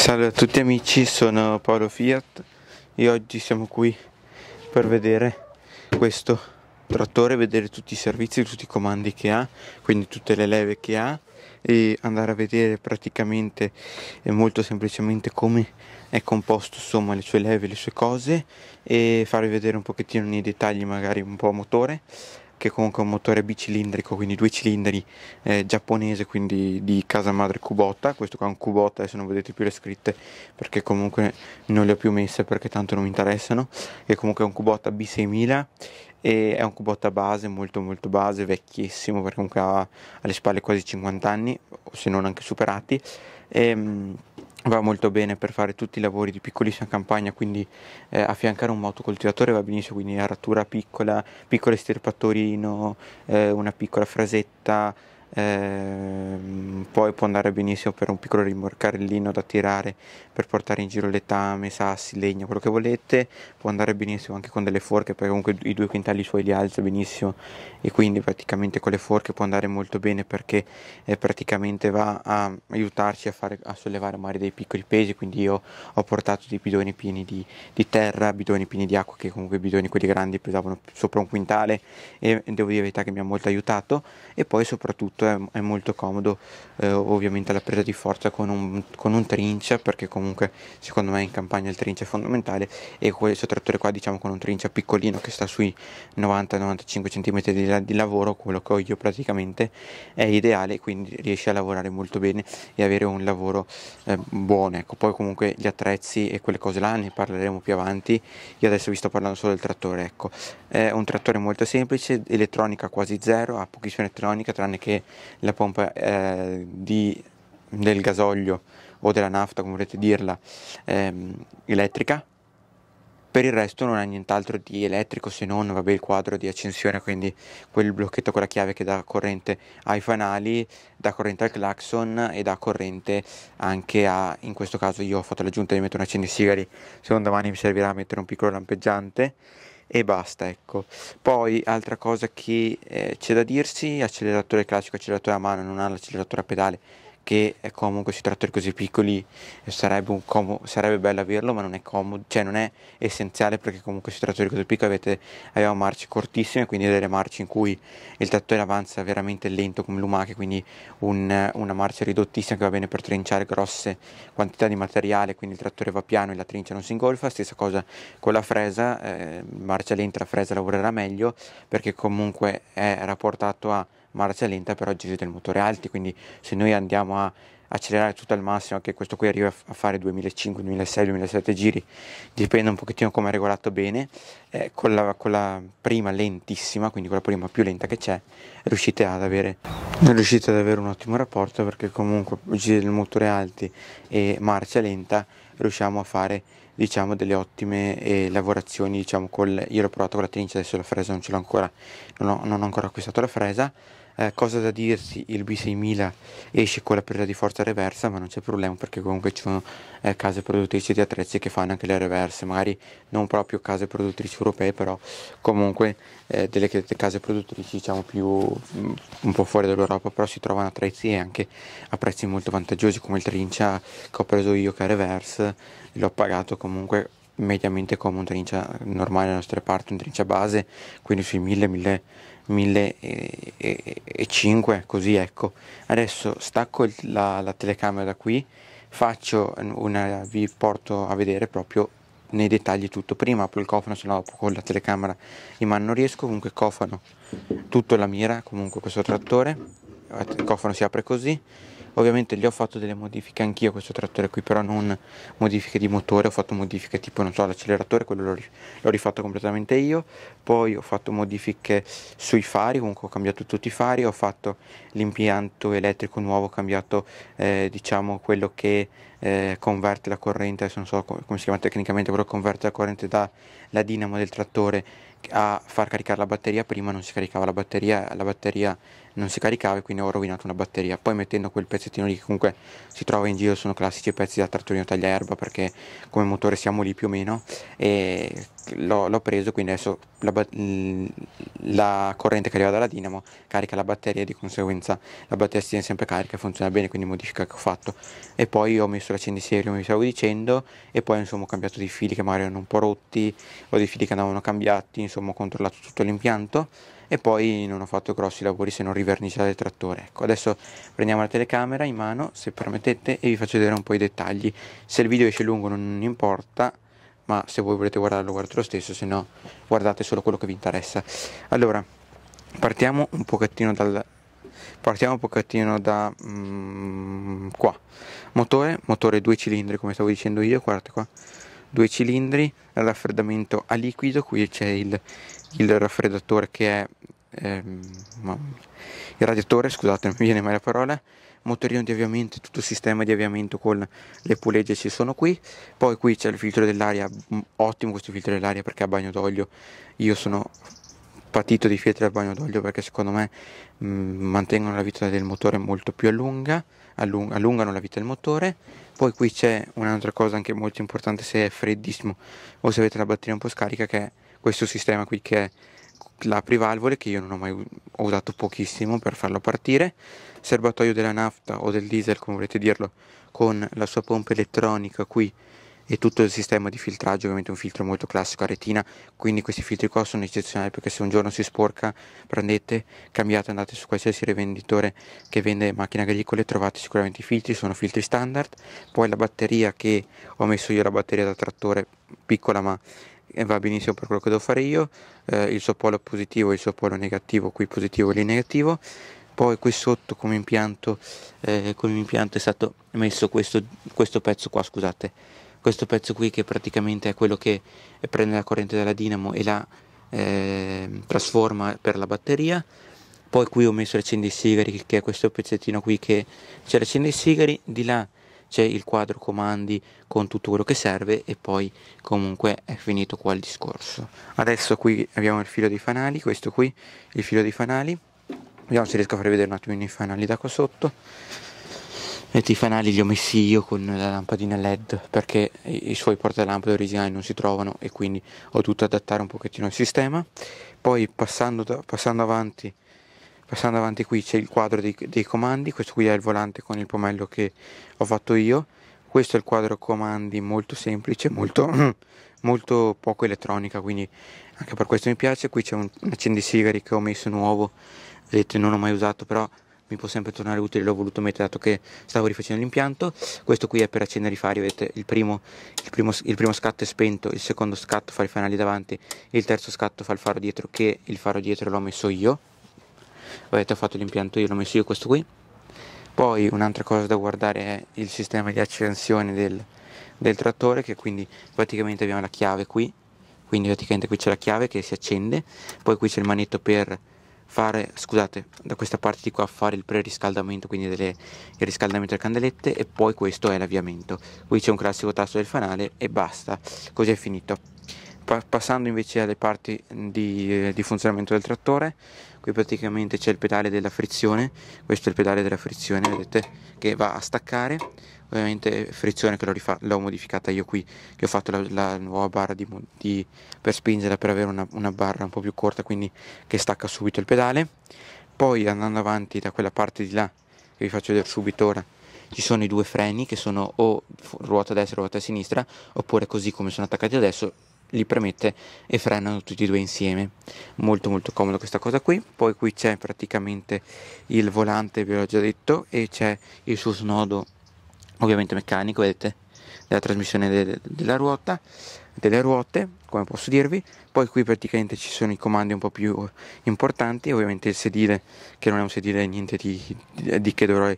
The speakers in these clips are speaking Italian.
Salve a tutti amici, sono Paolo Fiat e oggi siamo qui per vedere questo trattore, vedere tutti i servizi, tutti i comandi che ha, quindi tutte le leve che ha e andare a vedere praticamente e molto semplicemente come è composto insomma le sue leve, le sue cose e farvi vedere un pochettino nei dettagli magari un po' motore che comunque è un motore bicilindrico, quindi due cilindri eh, giapponese, quindi di casa madre Kubota. Questo qua è un Kubota, adesso non vedete più le scritte perché comunque non le ho più messe perché tanto non mi interessano. E comunque è un Kubota B6000 e è un Kubota base, molto molto base, vecchissimo perché comunque ha alle spalle quasi 50 anni, se non anche superati. E, ehm, va molto bene per fare tutti i lavori di piccolissima campagna, quindi eh, affiancare un motocoltivatore va benissimo, quindi la rattura piccola, piccolo estirpatorino, eh, una piccola frasetta, Ehm, poi può andare benissimo per un piccolo rimorcarellino da tirare per portare in giro letame, sassi, legno, quello che volete. Può andare benissimo anche con delle forche perché comunque i due quintali suoi li alza benissimo e quindi praticamente con le forche può andare molto bene perché eh, praticamente va a aiutarci a, fare, a sollevare magari dei piccoli pesi. Quindi io ho portato dei bidoni pieni di, di terra, bidoni pieni di acqua che comunque i bidoni quelli grandi pesavano sopra un quintale e devo dire la verità che mi ha molto aiutato e poi soprattutto soprattutto è, è molto comodo eh, ovviamente la presa di forza con un, con un, trincia perché comunque secondo me in campagna il trincia è fondamentale e questo trattore qua diciamo con un trincia piccolino che sta sui 90-95 cm di, di, lavoro quello che ho io praticamente è ideale quindi riesce a lavorare molto bene e avere un lavoro eh, buono ecco poi comunque gli attrezzi e quelle cose là ne parleremo più avanti io adesso vi sto parlando solo del trattore ecco è un trattore molto semplice elettronica quasi zero ha pochissima elettronica tranne che la pompa eh, di, del gasolio o della nafta, come volete dirla, ehm, elettrica. Per il resto non ha nient'altro di elettrico se non vabbè, il quadro di accensione, quindi quel blocchetto con la chiave che dà corrente ai fanali, dà corrente al clacson e dà corrente anche a, in questo caso io ho fatto l'aggiunta di mettere un accendisigari, se non domani mi servirà mettere un piccolo lampeggiante e basta ecco poi altra cosa che eh, c'è da dirsi acceleratore classico acceleratore a mano non ha l'acceleratore a pedale che comunque sui trattori così piccoli sarebbe, comodo, sarebbe, bello averlo ma non è comodo, cioè non è essenziale perché comunque sui trattori così piccoli avete, abbiamo marce cortissime, quindi delle marce in cui il trattore avanza veramente lento come lumache, quindi un, una marcia ridottissima che va bene per trinciare grosse quantità di materiale, quindi il trattore va piano e la trincia non si ingolfa, stessa cosa con la fresa, eh, marcia lenta la fresa lavorerà meglio perché comunque è rapportato a marcia lenta però a giri del motore alti, quindi se noi andiamo a accelerare tutto al massimo, anche questo qui arriva a fare 2005, 2006, 2007 giri, dipende un pochettino come è regolato bene, eh, con, la, con, la, prima lentissima, quindi con la prima più lenta che c'è, riuscite ad avere, riuscite ad avere un ottimo rapporto perché comunque giri del motore alti e marcia lenta riusciamo a fare diciamo delle ottime eh, lavorazioni diciamo col io l'ho provato con la trincia adesso la fresa non ce l'ho ancora non ho, non ho ancora acquistato la fresa eh, cosa da dirsi, il B6000 esce con la presa di forza reversa, ma non c'è problema perché comunque ci sono eh, case produttrici di attrezzi che fanno anche le reverse, magari non proprio case produttrici europee, però comunque eh, delle case produttrici diciamo più mm, un po' fuori dall'Europa, però si trovano attrezzi anche a prezzi molto vantaggiosi come il trincia che ho preso io che è reverse, l'ho pagato comunque mediamente come un trincia normale alle nostre parti, un trincia base, quindi sui 1000 1000 1005 così ecco adesso stacco la, la telecamera da qui faccio una vi porto a vedere proprio nei dettagli tutto prima apro il cofano se no con la telecamera in mano non riesco comunque cofano tutto la mira comunque questo trattore il cofano si apre così ovviamente gli ho fatto delle modifiche anch'io a questo trattore qui però non modifiche di motore ho fatto modifiche tipo non so l'acceleratore quello l'ho rifatto completamente io poi ho fatto modifiche sui fari comunque ho cambiato tutti i fari ho fatto l'impianto elettrico nuovo ho cambiato eh, diciamo quello che eh, converte la corrente adesso non so come si chiama tecnicamente però converte la corrente dalla dinamo del trattore a far caricare la batteria, prima non si caricava la batteria, la batteria non si caricava e quindi ho rovinato una batteria. Poi mettendo quel pezzettino lì che comunque si trova in giro, sono classici pezzi da trattorino tagliaerba perché come motore siamo lì più o meno e l'ho, l'ho preso, quindi adesso la, la, corrente che arriva dalla dinamo carica la batteria e di conseguenza la batteria si tiene sempre carica e funziona bene, quindi modifica che ho fatto. E poi ho messo l'accendiserie come vi stavo dicendo e poi insomma ho cambiato dei fili che magari erano un po' rotti o dei fili che andavano cambiati, insomma ho controllato tutto l'impianto e poi non ho fatto grossi lavori se non riverniciare il trattore. Ecco, adesso prendiamo la telecamera in mano, se permettete, e vi faccio vedere un po' i dettagli. Se il video esce lungo non importa, ma se voi volete guardarlo guardate lo stesso, se no guardate solo quello che vi interessa. Allora, partiamo un pochettino dal... Partiamo un pochettino da mm, qua. Motore, motore due cilindri come stavo dicendo io, guardate qua due cilindri, raffreddamento a liquido, qui c'è il, il raffreddatore che è ehm, il radiatore, scusate, non mi viene mai la parola, motorino di avviamento, tutto il sistema di avviamento con le pulegge ci sono qui, poi qui c'è il filtro dell'aria, mm, ottimo questo filtro dell'aria perché a bagno d'olio io sono patito di filtri al bagno d'olio perché secondo me mh, mm, mantengono la vita del motore molto più a lunga, allung- allungano la vita del motore, poi qui c'è un'altra cosa anche molto importante se è freddissimo o se avete la batteria un po' scarica che è questo sistema qui che è l'aprivalvole che io non ho mai ho usato pochissimo per farlo partire, serbatoio della nafta o del diesel come volete dirlo con la sua pompa elettronica qui e tutto il sistema di filtraggio, ovviamente un filtro molto classico a retina, quindi questi filtri qua sono eccezionali perché se un giorno si sporca prendete, cambiate, andate su qualsiasi rivenditore che vende macchine agricole, trovate sicuramente i filtri, sono filtri standard, poi la batteria che ho messo io, la batteria da trattore piccola ma eh, va benissimo per quello che devo fare io, eh, il suo polo positivo e il suo polo negativo, qui positivo e lì negativo, poi qui sotto come impianto, eh, come impianto è stato messo questo, questo pezzo qua, scusate, questo pezzo qui che praticamente è quello che prende la corrente dalla dinamo e la eh, trasforma per la batteria poi qui ho messo l'accendi i sigari che è questo pezzettino qui che c'è l'accendi i sigari di là c'è il quadro comandi con tutto quello che serve e poi comunque è finito qua il discorso adesso qui abbiamo il filo dei fanali questo qui il filo dei fanali vediamo se riesco a far vedere un attimo i fanali da qua sotto i fanali li ho messi io con la lampadina LED perché i suoi portalampade originali non si trovano e quindi ho dovuto adattare un pochettino il sistema. Poi passando, da, passando, avanti, passando avanti, qui c'è il quadro dei, dei, comandi, questo qui è il volante con il pomello che ho fatto io. Questo è il quadro comandi molto semplice, molto, molto poco elettronica, quindi anche per questo mi piace. Qui c'è un accendisigari che ho messo nuovo, vedete non ho mai usato però mi può sempre tornare utile, l'ho voluto mettere dato che stavo rifacendo l'impianto. Questo qui è per accendere i fari, vedete il primo, il primo, il primo scatto è spento, il secondo scatto fa i fanali davanti, il terzo scatto fa il faro dietro che il faro dietro l'ho messo io. Vedete ho fatto l'impianto io, l'ho messo io questo qui. Poi un'altra cosa da guardare è il sistema di accensione del, del trattore che quindi praticamente abbiamo la chiave qui quindi praticamente qui c'è la chiave che si accende poi qui c'è il manetto per fare, scusate, da questa parte di qua fare il preriscaldamento, quindi delle, il riscaldamento delle candelette e poi questo è l'avviamento. Qui c'è un classico tasto del fanale e basta, così è finito passando invece alle parti di, eh, di, funzionamento del trattore qui praticamente c'è il pedale della frizione questo è il pedale della frizione vedete che va a staccare ovviamente frizione che l'ho, modificata io qui che ho fatto la, la nuova barra di, di, per spingerla per avere una, una barra un po' più corta quindi che stacca subito il pedale poi andando avanti da quella parte di là che vi faccio vedere subito ora ci sono i due freni che sono o ruota destra o ruota sinistra oppure così come sono attaccati adesso li premette e frenano tutti e due insieme molto molto comodo questa cosa qui poi qui c'è praticamente il volante vi ho già detto e c'è il suo snodo ovviamente meccanico vedete della trasmissione de- della ruota delle ruote come posso dirvi poi qui praticamente ci sono i comandi un po' più importanti ovviamente il sedile che non è un sedile niente di, di che dovrei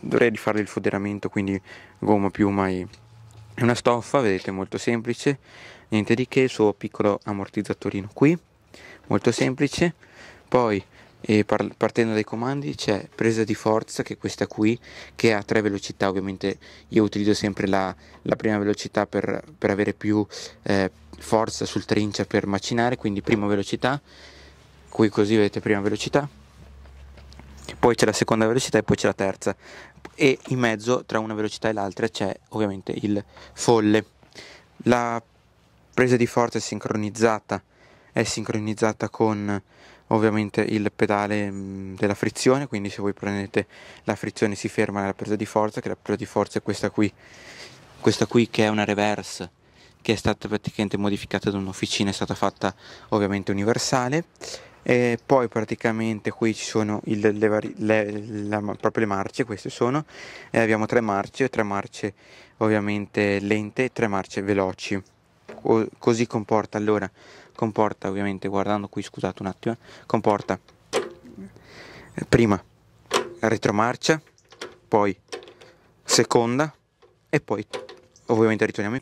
dovrei rifare il foderamento quindi gomma piuma e è una stoffa vedete molto semplice niente di che il suo piccolo ammortizzatorino qui molto semplice poi eh, partendo dai comandi c'è presa di forza che è questa qui che ha tre velocità ovviamente io utilizzo sempre la, la prima velocità per, per avere più eh, forza sul trincia per macinare quindi prima velocità qui così vedete prima velocità poi c'è la seconda velocità e poi c'è la terza e in mezzo tra una velocità e l'altra c'è ovviamente il folle. La presa di forza è sincronizzata, è sincronizzata con ovviamente il pedale mm, della frizione, quindi se voi prendete la frizione si ferma nella presa di forza, che la presa di forza è questa qui, questa qui che è una reverse, che è stata praticamente modificata da un'officina, è stata fatta ovviamente universale e poi praticamente qui ci sono il, le, vari, le, le, le, proprio le marce queste sono e abbiamo tre marce tre marce ovviamente lente tre marce veloci o, così comporta allora comporta ovviamente guardando qui scusate un attimo eh, comporta eh, prima retromarcia poi seconda e poi ovviamente ritorniamo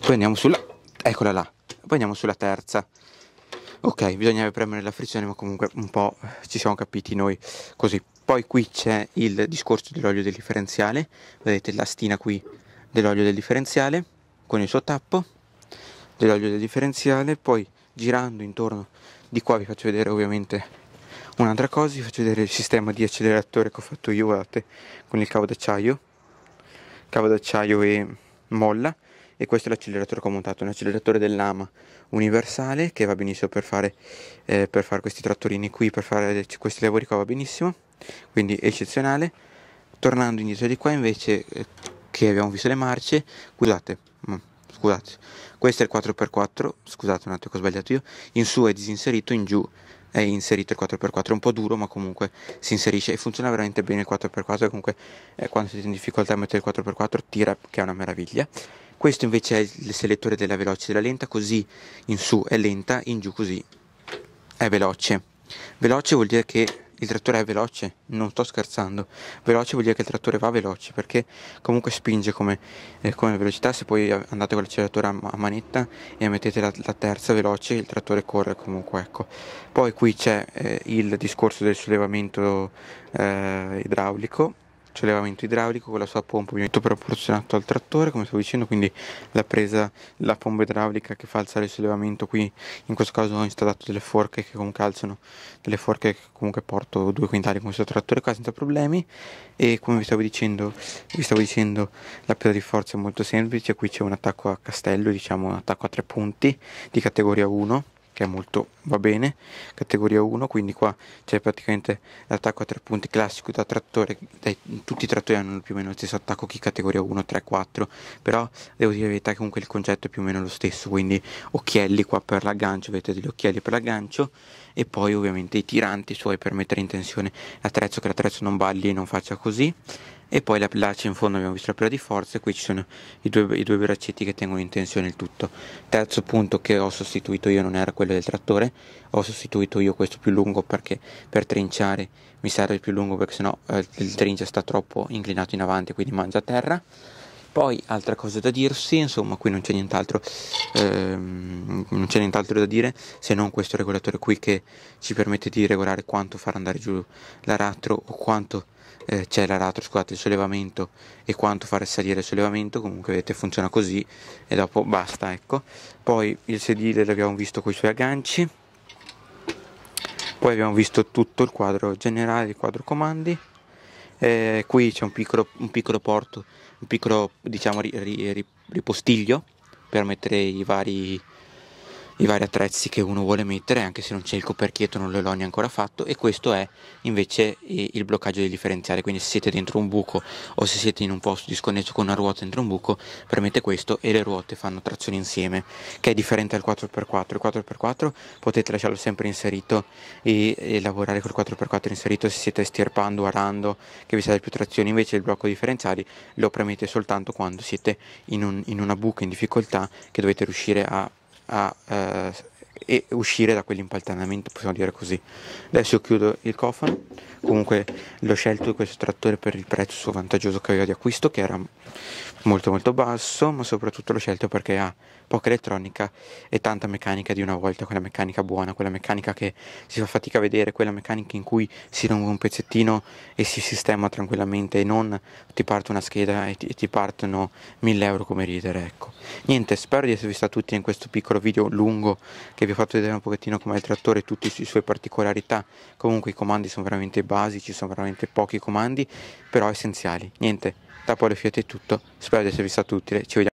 poi andiamo sulla eccola là poi andiamo sulla terza ok bisognava premere la frizione ma comunque un po' ci siamo capiti noi così poi qui c'è il discorso dell'olio del differenziale vedete la stina qui dell'olio del differenziale con il suo tappo dell'olio del differenziale poi girando intorno di qua vi faccio vedere ovviamente un'altra cosa vi faccio vedere il sistema di acceleratore che ho fatto io guardate con il cavo d'acciaio cavo d'acciaio e molla e questo è l'acceleratore commutato, un acceleratore del lama universale che va benissimo per fare, eh, per fare questi trattorini qui, per fare questi lavori qua va benissimo, quindi eccezionale. Tornando indietro di qua invece eh, che abbiamo visto le marce, scusate, mm, scusate, questo è il 4x4, scusate un attimo che ho sbagliato io, in su è disinserito, in giù è inserito il 4x4, è un po' duro ma comunque si inserisce e funziona veramente bene il 4x4, comunque eh, quando siete in difficoltà a mettere il 4x4 tira che è una meraviglia questo invece è il selettore della veloce e della lenta, così in su è lenta, in giù così è veloce. Veloce vuol dire che il trattore è veloce, non sto scherzando. Veloce vuol dire che il trattore va veloce perché comunque spinge come, eh, come velocità. Se poi andate con l'acceleratore a, a manetta e mettete la, la, terza veloce, il trattore corre comunque. Ecco. Poi qui c'è eh, il discorso del sollevamento eh, idraulico sollevamento idraulico con la sua pompa ovviamente proporzionato al trattore come stavo dicendo quindi la presa la pompa idraulica che fa alzare il sollevamento qui in questo caso ho installato delle forche che comunque alzano delle forche che comunque porto due quintali con questo trattore qua senza problemi e come vi stavo dicendo vi stavo dicendo la presa di forza è molto semplice qui c'è un attacco a castello diciamo un attacco a tre punti di categoria 1 che è molto va bene, categoria 1, quindi qua c'è praticamente l'attacco a tre punti classico da trattore, dai, tutti i trattori hanno più o meno lo stesso attacco che categoria 1, 3, 4, però devo dire la verità che comunque il concetto è più o meno lo stesso, quindi occhielli qua per l'aggancio, avete degli occhielli per l'aggancio e poi ovviamente i tiranti suoi per mettere in tensione l'attrezzo, che l'attrezzo non balli e non faccia così e poi la, placcia in fondo abbiamo visto la prova di forza e qui ci sono i due, i due braccetti che tengono in tensione il tutto terzo punto che ho sostituito io non era quello del trattore ho sostituito io questo più lungo perché per trinciare mi serve il più lungo perché sennò eh, il trincia sta troppo inclinato in avanti quindi mangia terra poi, altra cosa da dirsi, insomma, qui non c'è nient'altro, ehm, non c'è nient'altro da dire se non questo regolatore qui che ci permette di regolare quanto far andare giù l'aratro o quanto eh, c'è l'aratro, scusate, il sollevamento e quanto far salire il sollevamento, comunque vedete funziona così e dopo basta, ecco. Poi il sedile l'abbiamo visto con i suoi agganci. Poi abbiamo visto tutto il quadro generale, il quadro comandi eh, qui c'è un piccolo, un piccolo, porto, un piccolo diciamo, ri, ri, ripostiglio per mettere i vari i vari attrezzi che uno vuole mettere, anche se non c'è il coperchietto non l'ho ancora fatto e questo è invece eh, il bloccaggio del differenziale, quindi se siete dentro un buco o se siete in un posto disconnesso con una ruota dentro un buco, premete questo e le ruote fanno trazione insieme, che è differente al 4x4, il 4x4 potete lasciarlo sempre inserito e, e lavorare col 4x4 inserito se siete stirpando, arando, che vi serve più trazione, invece il blocco differenziale lo premete soltanto quando siete in, un, in una buca in difficoltà che dovete riuscire a a, eh, e uscire da quell'impaltanamento, possiamo dire così. Adesso io chiudo il cofano, comunque l'ho scelto questo trattore per il prezzo vantaggioso che aveva di acquisto, che era molto molto basso, ma soprattutto l'ho scelto perché ha poca elettronica e tanta meccanica di una volta, quella meccanica buona, quella meccanica che si fa fatica a vedere, quella meccanica in cui si rompe un pezzettino e si sistema tranquillamente e non ti parte una scheda e ti, e ti partono 1000 euro come ridere, ecco. Niente, spero di esservi stati tutti in questo piccolo video lungo che vi ho fatto vedere un pochettino com'è il trattore, tutte le sue particolarità, comunque i comandi sono veramente basici, sono veramente pochi comandi, però essenziali. Niente tappo le fiato è tutto, spero di esservi stato utile, ci vediamo.